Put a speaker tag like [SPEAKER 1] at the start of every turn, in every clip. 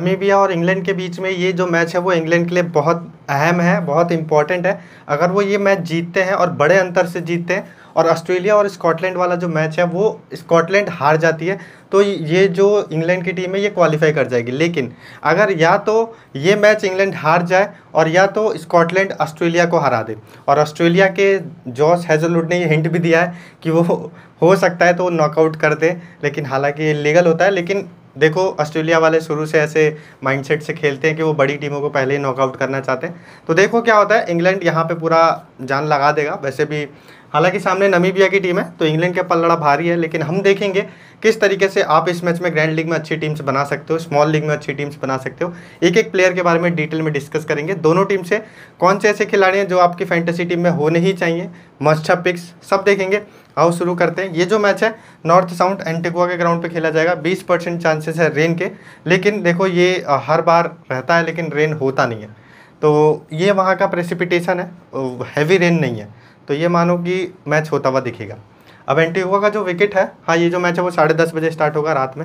[SPEAKER 1] Namibia और England के बीच में ये जो मैच है वो इंग्लैंड के लिए बहुत अहम है बहुत इंपॉर्टेंट है अगर वो ये मैच जीतते हैं और बड़े अंतर से जीतते हैं और ऑस्ट्रेलिया और स्कॉटलैंड वाला जो मैच है वो स्कॉटलैंड हार जाती है तो ये जो इंग्लैंड की टीम है ये क्वालिफाई कर जाएगी लेकिन अगर या तो ये मैच इंग्लैंड हार जाए और या तो स्कॉटलैंड ऑस्ट्रेलिया को हरा दे और ऑस्ट्रेलिया के जॉस हैजलवुड ने ये हिंट भी दिया है कि वो हो सकता है तो वो नॉकआउट कर दे लेकिन हालांकि ये लीगल होता है लेकिन देखो ऑस्ट्रेलिया वाले शुरू से ऐसे माइंडसेट से खेलते हैं कि वो बड़ी टीमों को पहले ही नॉकआउट करना चाहते हैं तो देखो क्या होता है इंग्लैंड यहाँ पे पूरा जान लगा देगा वैसे भी हालांकि सामने नमीबिया की टीम है तो इंग्लैंड का पलड़ा भारी है लेकिन हम देखेंगे किस तरीके से आप इस मैच में ग्रैंड लीग में अच्छी टीम्स बना सकते हो स्मॉल लीग में अच्छी टीम्स बना सकते हो एक एक प्लेयर के बारे में डिटेल में डिस्कस करेंगे दोनों टीम से कौन से ऐसे खिलाड़ी हैं जो आपकी फैंटेसी टीम में होने ही चाहिए मस्छा पिक्स सब देखेंगे आओ शुरू करते हैं ये जो मैच है नॉर्थ साउंड एंटिकुआ के ग्राउंड पे खेला जाएगा 20 परसेंट चांसेस है रेन के लेकिन देखो ये हर बार रहता है लेकिन रेन होता नहीं है तो ये वहाँ का प्रेसिपिटेशन है हैवी रेन नहीं है तो ये मानो कि मैच होता हुआ दिखेगा अब एंटीगुआ का जो विकेट है हाँ ये जो मैच है वो साढ़े दस बजे स्टार्ट होगा रात में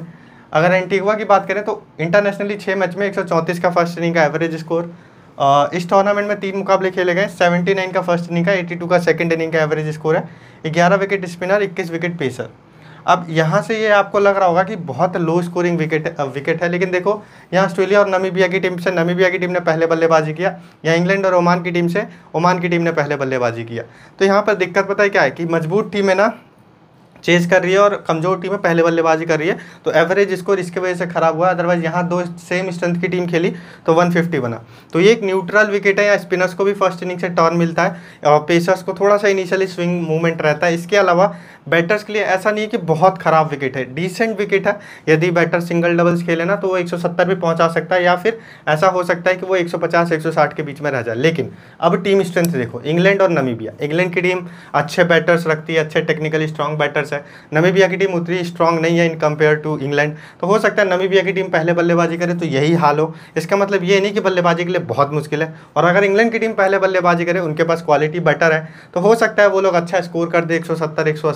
[SPEAKER 1] अगर एंटीगुआ की बात करें तो इंटरनेशनली छः मैच में एक सौ चौंतीस का फर्स्ट इनिंग का एवरेज स्कोर इस टूर्नामेंट में तीन मुकाबले खेले गए सेवेंटी नाइन का फर्स्ट इनिंग का एट्टी टू का सेकेंड इनिंग का एवरेज स्कोर है ग्यारह विकेट स्पिनर इक्कीस विकेट पेसर अब यहाँ से ये आपको लग रहा होगा कि बहुत लो स्कोरिंग विकेट विकेट है लेकिन देखो यहाँ ऑस्ट्रेलिया और नमीबिया की टीम से नमीबिया की टीम ने पहले बल्लेबाजी किया या इंग्लैंड और ओमान की टीम से ओमान की टीम ने पहले बल्लेबाजी किया तो यहाँ पर दिक्कत पता है क्या है कि मजबूत टीम है ना चेज कर रही है और कमजोर टीमें पहले बल्लेबाजी कर रही है तो एवरेज स्कोर इसके वजह से खराब हुआ अदरवाइज यहाँ दो सेम स्ट्रेंथ की टीम खेली तो 150 बना तो ये एक न्यूट्रल विकेट है या स्पिनर्स को भी फर्स्ट इनिंग से टर्न मिलता है और पेसर्स को थोड़ा सा इनिशियली स्विंग मूवमेंट रहता है इसके अलावा बैटर्स के लिए ऐसा नहीं है कि बहुत ख़राब विकेट है डिसेंट विकेट है यदि बैटर सिंगल डबल्स खेले ना तो वो 170 भी पहुंचा सकता है या फिर ऐसा हो सकता है कि वो 150 160 के बीच में रह जाए लेकिन अब टीम स्ट्रेंथ देखो इंग्लैंड और नमीबिया इंग्लैंड की टीम अच्छे बैटर्स रखती है अच्छे टेक्निकली स्ट्रॉन्ग बैटर्स है नमीबिया की टीम उतनी स्ट्रांग नहीं है इन कंपेयर टू इंग्लैंड तो हो सकता है नमीबिया की टीम पहले बल्लेबाजी करे तो यही हाल हो इसका मतलब ये नहीं कि बल्लेबाजी के लिए बहुत मुश्किल है और अगर इंग्लैंड की टीम पहले बल्लेबाजी करे उनके पास क्वालिटी बेटर है तो हो सकता है वो लोग अच्छा स्कोर कर दे एक सौ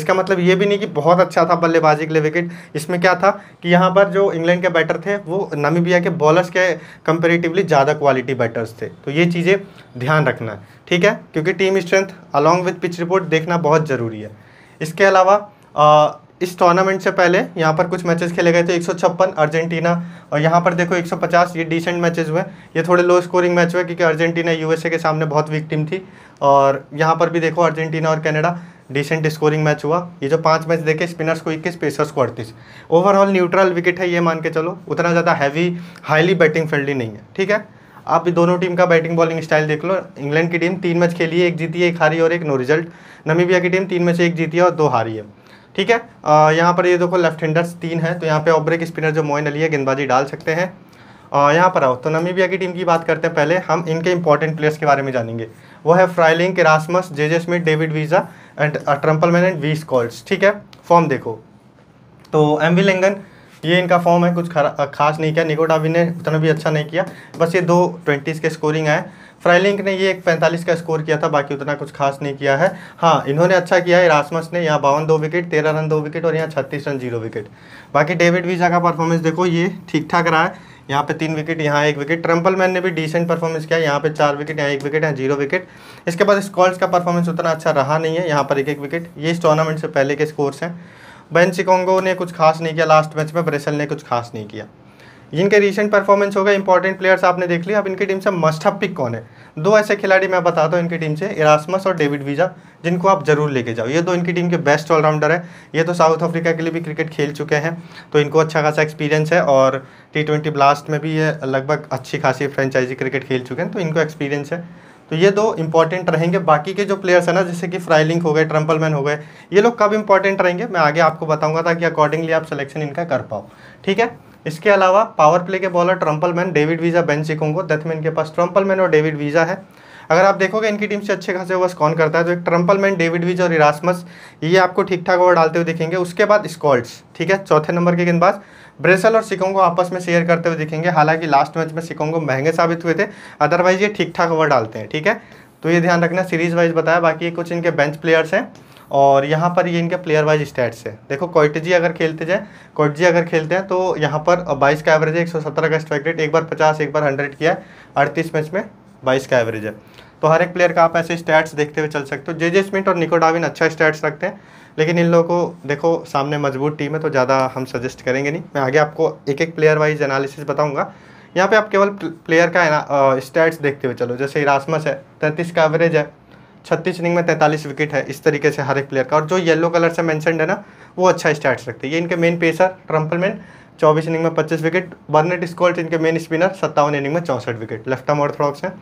[SPEAKER 1] इसका मतलब ये भी नहीं कि बहुत अच्छा था बल्लेबाजी के लिए विकेट इसमें क्या था कि यहाँ पर जो इंग्लैंड के बैटर थे वो नमीबिया के बॉलर्स के कंपेरेटिवली ज़्यादा क्वालिटी बैटर्स थे तो ये चीज़ें ध्यान रखना है ठीक है क्योंकि team strength along with pitch report देखना बहुत ज़रूरी है इसके अलावा इस टूर्नामेंट से पहले यहाँ पर कुछ मैचेस खेले गए थे एक अर्जेंटीना और यहाँ पर देखो 150 ये डिसेंट मैचेस हुए ये थोड़े लो स्कोरिंग मैच हुए क्योंकि अर्जेंटीना यूएसए के सामने बहुत वीक टीम थी और यहाँ पर भी देखो अर्जेंटीना और कनाडा डिसेंट स्कोरिंग मैच हुआ ये जो पांच मैच देखे स्पिनर्स को इक्कीस पेसर्स को अड़तीस ओवरऑल न्यूट्रल विकेट है ये मान के चलो उतना ज़्यादा हैवी हाईली बैटिंग फील्ड ही नहीं है ठीक है आप दोनों टीम का बैटिंग बॉलिंग स्टाइल देख लो इंग्लैंड की टीम तीन मैच खेली है एक जीती है एक हारी और एक नो रिजल्ट नमीबिया की टीम तीन मैच एक जीती है और दो हारी है ठीक है यहाँ पर ये देखो लेफ्ट हैंडर्स तीन है तो यहाँ पर ऑब्रेक स्पिनर जो मोइन अली है गेंदबाजी डाल सकते हैं यहाँ पर आओ तो नमीबिया की टीम की बात करते हैं पहले हम इनके इंपॉर्टेंट प्लेयर्स के बारे में जानेंगे वो है Frylinck Rasmus J J Smit David Wiese and Trumpelmann and Wiese calls ठीक है फॉर्म देखो तो एम वी लेंगन ये इनका फॉर्म है कुछ खास नहीं किया निकोडाविन ने उतना भी अच्छा नहीं किया बस ये दो ट्वेंटीज़ के स्कोरिंग आए फ्राइलिंक ने ये एक पैंतालीस का स्कोर किया था बाकी उतना कुछ खास नहीं किया है हाँ इन्होंने अच्छा किया है रासमस ने यहाँ बावन दो विकेट तेरह रन दो विकेट और यहाँ छत्तीस रन जीरो विकेट बाकी डेविड वीजा का परफॉर्मेंस देखो ये ठीक ठाक रहा है यहाँ पे तीन विकेट यहाँ एक विकेट ट्रम्पल मैन ने भी डिसेंट परफॉर्मेंस किया यहाँ पे चार विकेट यहाँ एक विकेट यहाँ जीरो विकेट इसके बाद स्कॉल्स का परफॉर्मेंस उतना अच्छा रहा नहीं है यहाँ पर एक एक विकेट ये इस टूर्नामेंट से पहले के स्कोर्स हैं बैन शिकोंगो ने कुछ खास नहीं किया लास्ट मैच में ब्रेसल ने कुछ खास नहीं किया जिनके रिसेंट परफॉर्मेंस हो गए इंपॉर्टेंट प्लेयर्स आपने देख लिया अब इनकी टीम से मस्ट पिक कौन है दो ऐसे खिलाड़ी मैं बताता हूँ इनकी टीम से इरासमस और डेविड वीजा जिनको आप जरूर लेके जाओ ये दो इनकी टीम के बेस्ट ऑलराउंडर है ये तो साउथ अफ्रीका के लिए भी क्रिकेट खेल चुके हैं तो इनको अच्छा खासा एक्सपीरियंस है और टी ट्वेंटी ब्लास्ट में भी ये लगभग अच्छी खासी फ्रेंचाइजी क्रिकेट खेल चुके हैं तो इनको एक्सपीरियंस है तो ये दो इंपॉर्टेंट रहेंगे बाकी के जो प्लेयर्स हैं ना जैसे कि फ्राइलिंग हो गए ट्रम्पल हो गए ये लोग कब इंपॉर्टेंट रहेंगे मैं आगे आपको बताऊंगा ताकि अकॉर्डिंगली आप सिलेक्शन इनका कर पाओ ठीक है इसके अलावा पावर प्ले के bowler Trumpelmann David Wiese Ben Shikongo death में इनके पास ट्रम्पल और डेविड वीज़ा है अगर आप देखोगे इनकी टीम से अच्छे खासे ओवर्स कौन करता है तो एक मैन डेविड विज और इरासमस ये आपको ठीक ठाक ओवर डालते हुए दिखेंगे उसके बाद स्कॉल्ड्स ठीक है चौथे नंबर के गेंदबाज ब्रेसल और सिकोंगो आपस में शेयर करते हुए दिखेंगे हालांकि लास्ट मैच में सिकोंगो महंगे साबित हुए थे अदरवाइज ये ठीक ठाक ओवर डालते हैं ठीक है तो ये ध्यान रखना सीरीज वाइज बताया बाकी कुछ इनके बेंच प्लेयर्स हैं और यहाँ पर ये इनके प्लेयर वाइज स्टैट्स है देखो कोइटजी अगर खेलते जाए कोइटजी अगर खेलते हैं तो यहाँ पर बाईस का एवरेज है एक सौ सत्रह का स्ट्राइक रेट एक बार पचास एक बार हंड्रेड किया है अड़तीस मैच में बाईस का एवरेज है तो हर एक प्लेयर का आप ऐसे स्टैट्स देखते हुए चल सकते हो जे जे स्मिथ और निको डाविन अच्छा स्टैट्स रखते हैं लेकिन इन लोगों को देखो सामने मजबूत टीम है तो ज़्यादा हम सजेस्ट करेंगे नहीं मैं आगे आपको एक एक प्लेयर वाइज एनालिसिस बताऊंगा यहाँ पे आप केवल प्लेयर का स्टैट्स देखते हुए चलो जैसे इरासमस है तैंतीस का एवरेज है छत्तीस इनिंग में तैंतालीस विकेट है इस तरीके से हर एक प्लेयर का और जो येलो कलर से मैंशनड है ना वो अच्छा स्टैट्स रखते हैं ये इनके मेन पेसर ट्रम्पलमैन चौबीस इनिंग में पच्चीस विकेट बर्नेट स्कॉल्ट इनके मेन स्पिनर सत्तावन इनिंग में चौंसठ विकेट लेफ्ट आर्म ऑर्थोडॉक्स हैं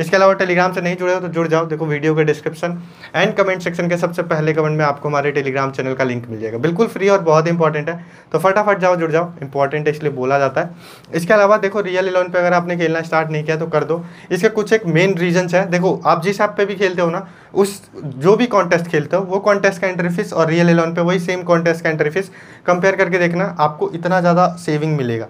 [SPEAKER 1] इसके अलावा टेलीग्राम से नहीं जुड़े हो तो जुड़ जाओ देखो वीडियो के डिस्क्रिप्शन एंड कमेंट सेक्शन के सबसे पहले कमेंट में आपको हमारे टेलीग्राम चैनल का लिंक मिल जाएगा बिल्कुल फ्री और बहुत इंपॉर्टेंट है तो फटाफट जाओ जुड़ जाओ इंपॉर्टेंट है इसलिए बोला जाता है इसके अलावा देखो रियल इलेवन पर अगर आपने खेलना स्टार्ट नहीं किया तो कर दो इसके कुछ एक मेन रीजन्स है देखो आप जिस ऐप पर भी खेलते हो ना उस जो भी कॉन्टेस्ट खेलते हो वो कॉन्टेस्ट का फीस और रियल इलेवन पर वही सेम कॉन्टेस्ट का फीस कंपेयर करके देखना आपको इतना ज़्यादा सेविंग मिलेगा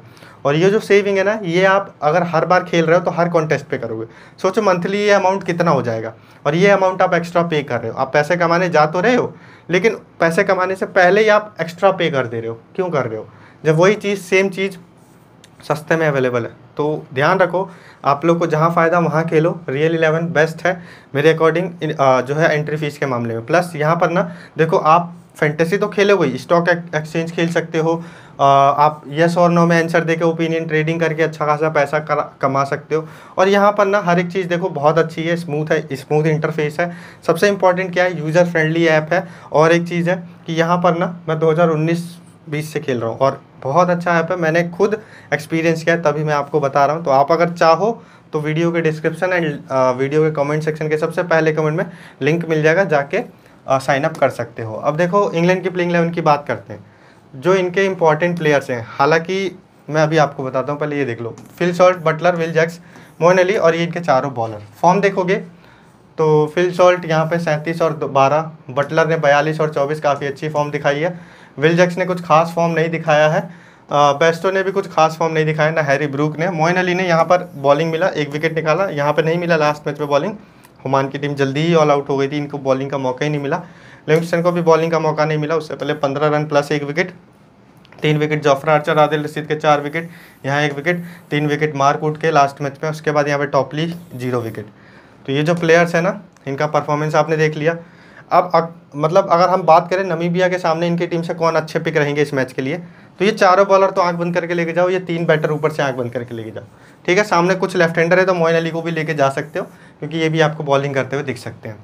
[SPEAKER 1] और ये जो सेविंग है ना ये आप अगर हर बार खेल रहे हो तो हर कॉन्टेस्ट पे करोगे सोचो मंथली ये अमाउंट कितना हो जाएगा और ये अमाउंट आप एक्स्ट्रा पे कर रहे हो आप पैसे कमाने जा तो रहे हो लेकिन पैसे कमाने से पहले ही आप एक्स्ट्रा पे कर दे रहे हो क्यों कर रहे हो जब वही चीज़ सेम चीज़ सस्ते में अवेलेबल है तो ध्यान रखो आप लोग को जहाँ फ़ायदा वहाँ खेलो रियल इलेवन बेस्ट है मेरे अकॉर्डिंग जो है एंट्री फीस के मामले में प्लस यहाँ पर ना देखो आप फैंटेसी तो खेले हुई स्टॉक एक्सचेंज खेल सकते हो आप यस और नो में आंसर देके ओपिनियन ट्रेडिंग करके अच्छा खासा पैसा कमा सकते हो और यहाँ पर ना हर एक चीज़ देखो बहुत अच्छी है स्मूथ है स्मूथ इंटरफेस है सबसे इंपॉर्टेंट क्या है यूज़र फ्रेंडली ऐप है और एक चीज़ है कि यहाँ पर ना मैं 2019 20 से खेल रहा हूँ और बहुत अच्छा ऐप है मैंने खुद एक्सपीरियंस किया तभी मैं आपको बता रहा हूँ तो आप अगर चाहो तो वीडियो के डिस्क्रिप्शन एंड वीडियो के कमेंट सेक्शन के सबसे पहले कमेंट में लिंक मिल जाएगा जाके साइन अप कर सकते हो अब देखो इंग्लैंड की प्लेइंग इलेवन की बात करते हैं जो इनके इंपॉर्टेंट प्लेयर्स हैं हालांकि मैं अभी आपको बताता हूँ पहले ये देख लो Phil Salt Buttler Will Jacks Moeen Ali और ये इनके चारों बॉलर फॉर्म देखोगे तो फिल सॉल्ट यहाँ पे सैंतीस और बारह बटलर ने बयालीस और चौबीस काफ़ी अच्छी फॉर्म दिखाई है विल जैक्स ने कुछ खास फॉर्म नहीं दिखाया है बेस्टो ने भी कुछ खास फॉर्म नहीं दिखाया ना हैरी ब्रूक ने मोइन अली ने यहाँ पर बॉलिंग मिला एक विकेट निकाला यहाँ पर नहीं मिला लास्ट मैच में बॉलिंग हुमान की टीम जल्दी ही ऑल आउट हो गई थी इनको बॉलिंग का मौका ही नहीं मिला लिविंगस्टन को भी बॉलिंग का मौका नहीं मिला उससे पहले पंद्रह रन प्लस एक विकेट तीन wicket Jofra Archer Adil Rashid के चार विकेट यहाँ एक विकेट तीन विकेट मार्क उठ के लास्ट मैच में उसके बाद यहाँ पे टॉपली जीरो विकेट तो ये जो प्लेयर्स हैं ना इनका परफॉर्मेंस आपने देख लिया अब अग, मतलब अगर हम बात करें नमीबिया के सामने इनकी टीम से कौन अच्छे पिक रहेंगे इस मैच के लिए तो ये चारों बॉलर तो आंख बंद करके लेके जाओ ये तीन बैटर ऊपर से आंख बंद करके लेके जाओ ठीक है सामने कुछ लेफ्ट हैंडर है तो मोइन अली को भी लेके जा सकते हो क्योंकि ये भी आपको बॉलिंग करते हुए दिख सकते हैं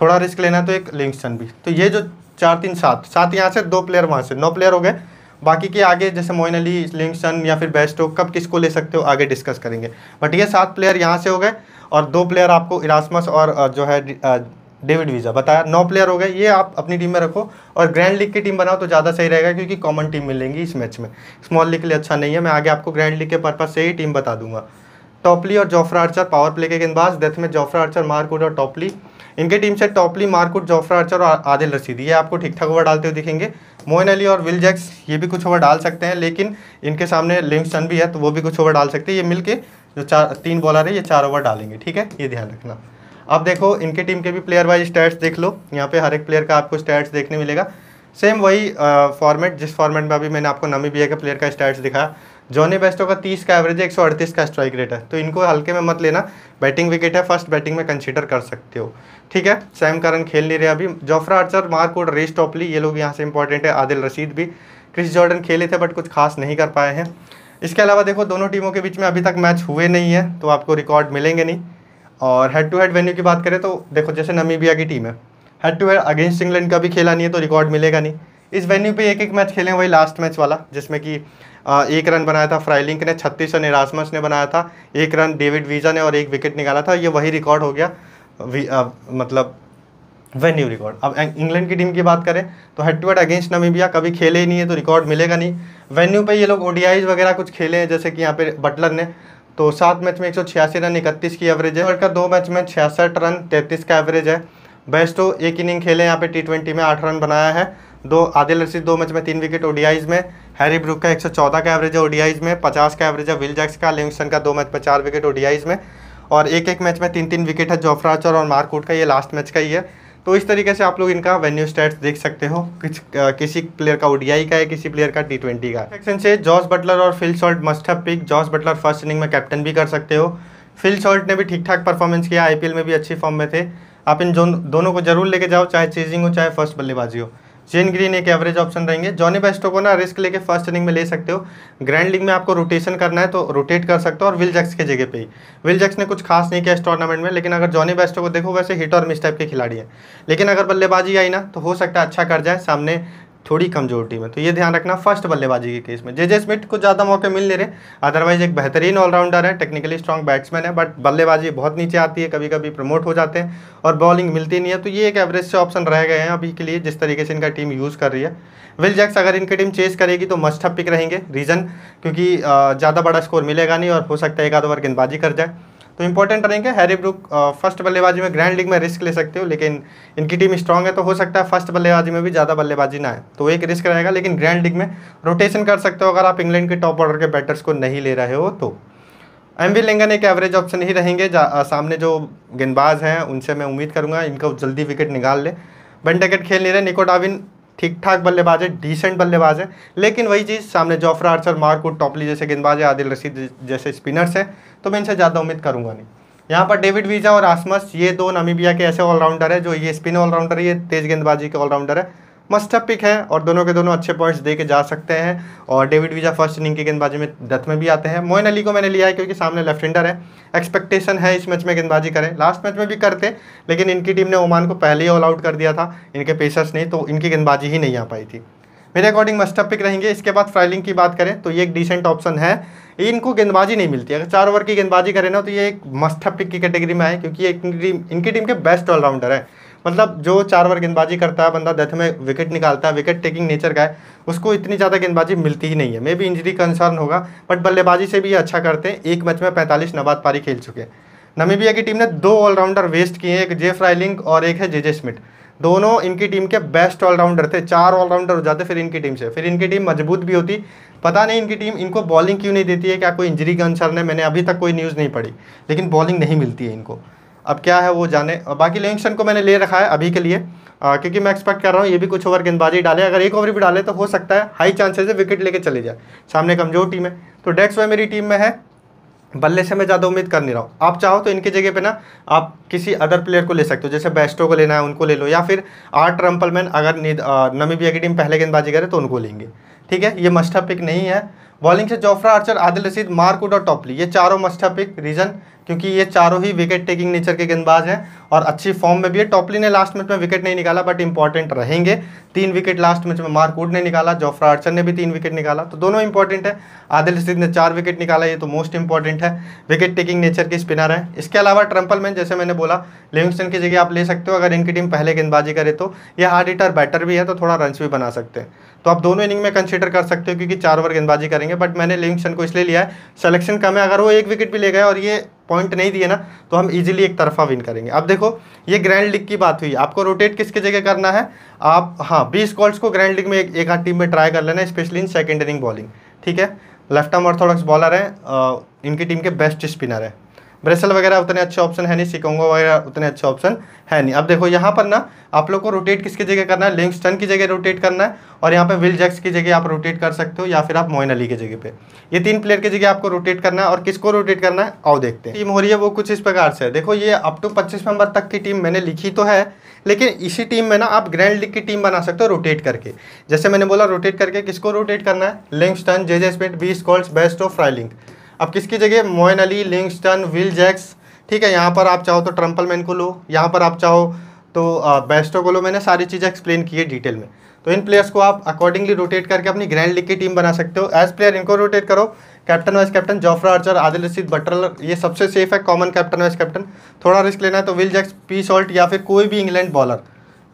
[SPEAKER 1] थोड़ा रिस्क लेना तो एक लिंक्सन भी तो ये जो चार तीन सात सात यहाँ से दो प्लेयर वहाँ से नौ प्लेयर हो गए बाकी के आगे जैसे मोइन अली लिंक्सन या फिर बेस्ट हो कब किसको ले सकते हो आगे डिस्कस करेंगे बट ये सात प्लेयर यहाँ से हो गए और दो प्लेयर आपको इरासमस और जो है डेविड वीज़ा बताया नौ प्लेयर हो गए ये आप अपनी टीम में रखो और ग्रैंड लीग की टीम बनाओ तो ज़्यादा सही रहेगा क्योंकि कॉमन टीम मिलेंगी इस मैच में स्मॉल लीग के लिए अच्छा नहीं है मैं आगे आपको ग्रैंड लीग के पर्पज़ से ही टीम बता दूंगा टॉपली और जोफ्रा आर्चर पावर प्ले के गेंदबाज डेथ में जोफ्रा आर्चर मार्कुट और टॉपली इनके टीम से टॉपली मार्कुट जोफ्रा आर्चर और आदिल रशीद ये आपको ठीक ठाक ओवर डालते हुए दिखेंगे मोइन अली और विल जैक्स ये भी कुछ ओवर डाल सकते हैं लेकिन इनके सामने लिंगसन भी है तो वो भी कुछ ओवर डाल सकते हैं ये मिल जो चार तीन बॉलर है ये चार ओवर डालेंगे ठीक है ये ध्यान रखना अब देखो इनके टीम के भी प्लेयर वाइज स्टैट्स देख लो यहाँ पे हर एक प्लेयर का आपको स्टैट्स देखने मिलेगा सेम वही फॉर्मेट जिस फॉर्मेट में अभी मैंने आपको नमी बी के प्लेयर का स्टैट्स दिखाया जॉनी बेस्टो का तीस का एवरेज है एक सौ अड़तीस का स्ट्राइक रेट है तो इनको हल्के में मत लेना बैटिंग विकेट है फर्स्ट बैटिंग में कंसिडर कर सकते हो ठीक है सैम करन खेल नहीं रहे अभी Jofra Archer Mark Wood Reece Topley ये लोग यहाँ से इंपॉर्टेंट है आदिल रशीद भी क्रिस जॉर्डन खेले थे बट कुछ खास नहीं कर पाए हैं इसके अलावा देखो दोनों टीमों के बीच में अभी तक मैच हुए नहीं है तो आपको रिकॉर्ड मिलेंगे नहीं और हेड टू हेड वेन्यू की बात करें तो देखो जैसे नमीबिया की टीम है head to head against England का भी खेला नहीं है तो रिकॉर्ड मिलेगा नहीं इस वेन्यू पे एक एक मैच खेले वही लास्ट मैच वाला जिसमें कि एक रन बनाया था फ्राइलिंक ने छत्तीस रन इरासमस ने बनाया था एक रन डेविड वीजा ने और एक विकेट निकाला था ये वही रिकॉर्ड हो गया आ, मतलब वेन्यू रिकॉर्ड अब इंग्लैंड की टीम की बात करें तो head to head against Namibia कभी खेले ही नहीं है तो रिकॉर्ड मिलेगा नहीं वेन्यू पे ये लोग ओडीआईज वगैरह कुछ खेले हैं जैसे कि यहाँ पे बटलर ने तो सात मैच में एक रन इकतीस की एवरेज है और का दो मैच में छियासठ रन तैंतीस का एवरेज है बेस्टो एक इनिंग खेले यहाँ पे टी में आठ रन बनाया है दो आदिल रशीद दो मैच में तीन विकेट ओडियाइज में हैरी ब्रुक का 114 का एवरेज है ओडियाईज में 50 का एवरेज है विल जैक्स का लिंगस्टन का दो मैच में चार विकेट ओडियाइज में और एक एक मैच में तीन तीन विकेट है जोफ्रा आचर और मारकूट का ये लास्ट मैच का ही है तो इस तरीके से आप लोग इनका वेन्यू स्टैट्स देख सकते हो किस किसी प्लेयर का ओडियाई का है किसी प्लेयर का टी ट्वेंटी का सेक्शन से जॉस बटलर और Phil Salt must have pick Jos Buttler first inning में कैप्टन भी कर सकते हो फिल सॉल्ट ने भी ठीक ठाक परफॉर्मेंस किया आईपीएल में भी अच्छी फॉर्म में थे आप इन दोनों को जरूर लेके जाओ चाहे चेजिंग हो चाहे फर्स्ट बल्लेबाजी हो चेन ग्रीन एक एवरेज ऑप्शन रहेंगे जॉनी बेस्टो को ना रिस्क लेके फर्स्ट इनिंग में ले सकते हो ग्रैंड लीग में आपको रोटेशन करना है तो रोटेट कर सकते हो और विल जैक्स के जगह पे ही विल जैक्स ने कुछ खास नहीं किया इस टूर्नामेंट में लेकिन अगर जॉनी बेस्टो को देखो वैसे हिट और मिस टाइप के खिलाड़ी हैं लेकिन अगर बल्लेबाजी आई ना तो हो सकता है अच्छा कर जाए सामने थोड़ी कमजोर टीम है तो ये ध्यान रखना फर्स्ट बल्लेबाजी के केस में जे जे स्मिथ को ज़्यादा मौके मिल नहीं रहे अदरवाइज एक बेहतरीन ऑलराउंडर है टेक्निकली स्ट्रॉन्ग बैट्समैन है बट बल्लेबाजी बहुत नीचे आती है कभी कभी प्रमोट हो जाते हैं और बॉलिंग मिलती नहीं है तो ये एक एवरेज से ऑप्शन रह गए हैं अभी के लिए जिस तरीके से इनका टीम यूज़ कर रही है विल जैक्स अगर इनकी टीम चेस करेगी तो मस्ट हप पिक रहेंगे रीज़न क्योंकि ज़्यादा बड़ा स्कोर मिलेगा नहीं और हो सकता है एक आध ओवर गेंदबाजी कर जाए तो इंपॉर्टेंट रहेंगे हैरी ब्रुक फर्स्ट बल्लेबाजी में ग्रैंड लीग में रिस्क ले सकते हो लेकिन इनकी टीम स्ट्रांग है तो हो सकता है फर्स्ट बल्लेबाजी में भी ज़्यादा बल्लेबाजी ना है तो एक रिस्क रहेगा लेकिन ग्रैंड लीग में रोटेशन कर सकते हो अगर आप इंग्लैंड के टॉप ऑर्डर के बैटर्स को नहीं ले रहे हो तो एम वी लिंगन एक एवरेज ऑप्शन ही रहेंगे सामने जो गेंदबाज हैं उनसे मैं उम्मीद करूंगा इनको जल्दी विकेट निकाल ले बन टिकट खेल नहीं रहे निको डाविन ठीक ठाक बल्लेबाज है डिसेंट बल्लेबाज है लेकिन वही चीज़ सामने जोफ्रा आर्चर मार्कवुड टॉपली जैसे गेंदबाज है आदिल रशीद जैसे स्पिनर्स हैं तो मैं इनसे ज़्यादा उम्मीद करूँगा नहीं यहाँ पर डेविड वीजा और आसमस ये दो नमीबिया के ऐसे ऑलराउंडर है जो ये स्पिन ऑलराउंडर है ये तेज गेंदबाजी के ऑलराउंडर है मस्टअप पिक है और दोनों के दोनों अच्छे पॉइंट्स दे के जा सकते हैं और डेविड वीजा फर्स्ट इनिंग की गेंदबाजी में डेथ में भी आते हैं मोइन अली को मैंने लिया है क्योंकि सामने लेफ्ट हैंडर है एक्सपेक्टेशन है इस मैच में गेंदबाजी करें लास्ट मैच में भी करते लेकिन इनकी टीम ने ओमान को पहले ही ऑल आउट कर दिया था इनके पेसर्स ने तो इनकी गेंदबाजी ही नहीं आ पाई थी मेरे अकॉर्डिंग मस्टअप पिक रहेंगे इसके बाद फ्राइलिंग की बात करें तो ये एक डिसेंट ऑप्शन है इनको गेंदबाजी नहीं मिलती अगर चार ओवर की गेंदबाजी करें ना तो ये एक मस्टअप पिक की कैटेगरी में आए क्योंकि ये इनकी टीम इनकी टीम के बेस्ट ऑलराउंडर है मतलब जो चार बार गेंदबाजी करता है बंदा डेथ में विकेट निकालता है विकेट टेकिंग नेचर का है उसको इतनी ज़्यादा गेंदबाजी मिलती ही नहीं है मे भी इंजरी कंसर्न होगा बट बल्लेबाजी से भी अच्छा करते हैं एक मैच में पैंतालीस नवाद पारी खेल चुके हैं नमीबिया की टीम ने दो ऑलराउंडर वेस्ट किए हैं एक जे फ्राइलिंग और एक है जे स्मिथ दोनों इनकी टीम के बेस्ट ऑलराउंडर थे चार ऑलराउंडर हो जाते फिर इनकी टीम से फिर इनकी टीम मजबूत भी होती पता नहीं इनकी टीम इनको बॉलिंग क्यों नहीं देती है क्या कोई इंजरी का अंसर है मैंने अभी तक कोई न्यूज़ नहीं पढ़ी लेकिन बॉलिंग नहीं मिलती है इनको अब क्या है वो जाने बाकी लिविंगस्टन को मैंने ले रखा है अभी के लिए आ, क्योंकि मैं एक्सपेक्ट कर रहा हूँ ये भी कुछ ओवर गेंदबाजी डाले अगर एक ओवर भी डाले तो हो सकता है हाई चांसेस है विकेट लेके चले जाए सामने कमजोर टीम है तो डेक्स वे मेरी टीम में है बल्ले से मैं ज़्यादा उम्मीद कर नहीं रहा हूँ आप चाहो तो इनके जगह पे ना आप किसी अदर प्लेयर को ले सकते हो जैसे बेस्टो को लेना है उनको ले लो या फिर आर्ट ट्रम्पलमैन अगर नमीबिया की टीम पहले गेंदबाजी करे तो उनको लेंगे ठीक है ये मस्टा पिक नहीं है बॉलिंग से Jofra Archer Adil Rashid Mark Wood और टॉपली ये चारों मस्टा पिक रीजन क्योंकि ये चारों ही विकेट टेकिंग नेचर के गेंदबाज हैं और अच्छी फॉर्म में भी है टॉपली ने लास्ट मैच में विकेट नहीं निकाला बट इंपॉर्टेंट रहेंगे तीन विकेट लास्ट मैच में मार्कुड ने निकाला जोफ्रा आर्चर ने भी तीन विकेट निकाला तो दोनों इंपॉर्टेंट है आदिल रशीद ने चार विकेट निकाला ये तो मोस्ट इंपॉर्टेंट है विकेट टेकिंग नेचर के स्पिनर हैं इसके अलावा ट्रम्पल मैन जैसे मैंने बोला लिविंगस्टन की जगह आप ले सकते हो अगर इनकी टीम पहले गेंदबाजी करे तो ये हार्ड हिटर बैटर भी है तो थोड़ा रन भी बना सकते हैं तो आप दोनों इनिंग में कंसिडर कर सकते हो क्योंकि चार ओवर गेंदबाजी करेंगे बट मैंने लिंगसन को इसलिए लिया है सलेक्शन कम है अगर वो एक विकेट भी ले गए और ये पॉइंट नहीं दिए ना तो हम इजीली एक तरफा विन करेंगे अब देखो ये ग्रैंड लीग की बात हुई आपको रोटेट किसकी जगह करना है आप हाँ बीस कॉल्स को ग्रैंड लीग में एक एक आध टीम में ट्राई कर लेना specially in second inning bowling ठीक है लेफ्ट आर्म ऑर्थोडॉक्स बॉलर हैं इनकी टीम के बेस्ट स्पिनर है ब्रेसल वगैरह उतने अच्छे ऑप्शन है नहीं सिकोंगो वगैरह उतने अच्छे ऑप्शन है नहीं अब देखो यहाँ पर ना आप लोग को रोटेट किसकी जगह करना है लिंगस्टन की जगह रोटेट करना है और यहाँ पे विल जैक्स की जगह आप रोटेट कर सकते हो या फिर आप मोइन अली की जगह पे ये तीन प्लेयर की जगह आपको रोटेट करना है और किसको रोटेट करना है आओ देखते हैं टीम हो रही है वो कुछ इस प्रकार से देखो ये अप टू पच्चीस मेंबर तक की टीम मैंने लिखी तो है लेकिन इसी टीम में ना आप ग्रैंड लीग की टीम बना सकते हो रोटेट करके जैसे मैंने बोला रोटेट करके किसको रोटेट करना है स्टन जे जे स्पेट बी स्कॉल्स बेस्ट ऑफ फ्राइलिंग अब किसकी जगह Moeen Ali Livingstone Will Jacks ठीक है यहाँ पर आप चाहो तो मैन को लो यहाँ पर आप चाहो तो बेस्टो को लो मैंने सारी चीज़ें एक्सप्लेन की है डिटेल में तो इन प्लेयर्स को आप अकॉर्डिंगली रोटेट करके अपनी ग्रैंड लीग की टीम बना सकते हो एज प्लेयर इनको रोटेट करो captain vice captain Jofra Archer Adil Rashid Buttler ये सबसे सेफ है कॉमन कैप्टन वाइस कैप्टन थोड़ा रिस्क लेना है तो विल जैक्स पी सॉल्ट या फिर कोई भी इंग्लैंड बॉलर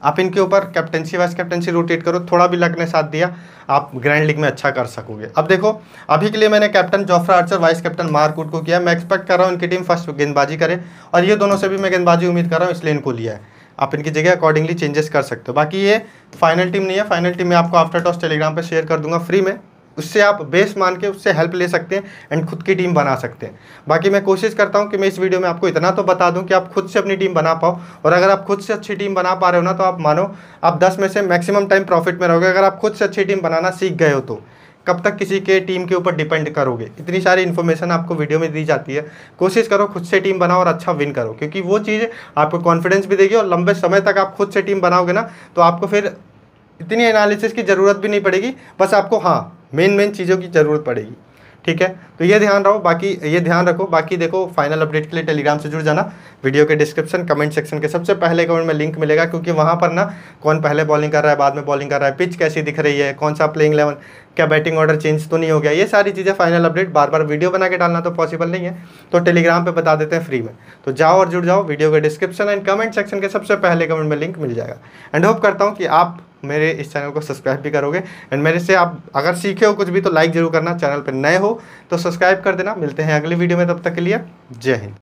[SPEAKER 1] आप इनके ऊपर कैप्टनसी वाइस कैप्टनसी रोटेट करो थोड़ा भी लक ने साथ दिया आप ग्रैंड लीग में अच्छा कर सकोगे अब देखो अभी के लिए मैंने captain Jofra Archer vice captain Mark Wood को किया मैं एक्सपेक्ट कर रहा हूँ इनकी टीम फर्स्ट गेंदबाजी करे और ये दोनों से भी मैं गेंदबाजी उम्मीद कर रहा हूँ इसलिए इनको लिया है आप इनकी जगह अकॉर्डिंगली चेंजेस कर सकते हो बाकी ये फाइनल टीम नहीं है फाइनल टीम मैं आपको आफ्टर टॉस टेलीग्राम पर शेयर कर दूंगा फ्री में उससे आप बेस मान के उससे हेल्प ले सकते हैं एंड खुद की टीम बना सकते हैं बाकी मैं कोशिश करता हूँ कि मैं इस वीडियो में आपको इतना तो बता दूँ कि आप खुद से अपनी टीम बना पाओ और अगर आप खुद से अच्छी टीम बना पा रहे हो ना तो आप मानो आप दस में से मैक्सिमम टाइम प्रॉफिट में रहोगे अगर आप खुद से अच्छी टीम बनाना सीख गए हो तो कब तक किसी के टीम के ऊपर डिपेंड करोगे इतनी सारी इन्फॉर्मेशन आपको वीडियो में दी जाती है कोशिश करो खुद से टीम बनाओ और अच्छा विन करो क्योंकि वो चीज़ आपको कॉन्फिडेंस भी देगी और लंबे समय तक आप खुद से टीम बनाओगे ना तो आपको फिर इतनी एनालिसिस की ज़रूरत भी नहीं पड़ेगी बस आपको हाँ मेन मेन चीज़ों की ज़रूरत पड़ेगी ठीक है तो ये ध्यान रहो बाकी ये ध्यान रखो बाकी देखो फाइनल अपडेट के लिए टेलीग्राम से जुड़ जाना वीडियो के डिस्क्रिप्शन कमेंट सेक्शन के सबसे पहले कमेंट में लिंक मिलेगा क्योंकि वहाँ पर ना कौन पहले बॉलिंग कर रहा है बाद में बॉलिंग कर रहा है पिच कैसी दिख रही है कौन सा प्लेइंग इलेवन क्या बैटिंग ऑर्डर चेंज तो नहीं हो गया ये सारी चीज़ें फाइनल अपडेट बार बार वीडियो बना के डालना तो पॉसिबल नहीं है तो टेलीग्राम पे बता देते हैं फ्री में तो जाओ और जुड़ जाओ वीडियो के डिस्क्रिप्शन एंड कमेंट सेक्शन के सबसे पहले कमेंट में लिंक मिल जाएगा एंड होप करता हूँ कि आप मेरे इस चैनल को सब्सक्राइब भी करोगे एंड मेरे से आप अगर सीखे हो कुछ भी तो लाइक जरूर करना चैनल पर नए हो तो सब्सक्राइब कर देना मिलते हैं अगली वीडियो में तब तक के लिए जय हिंद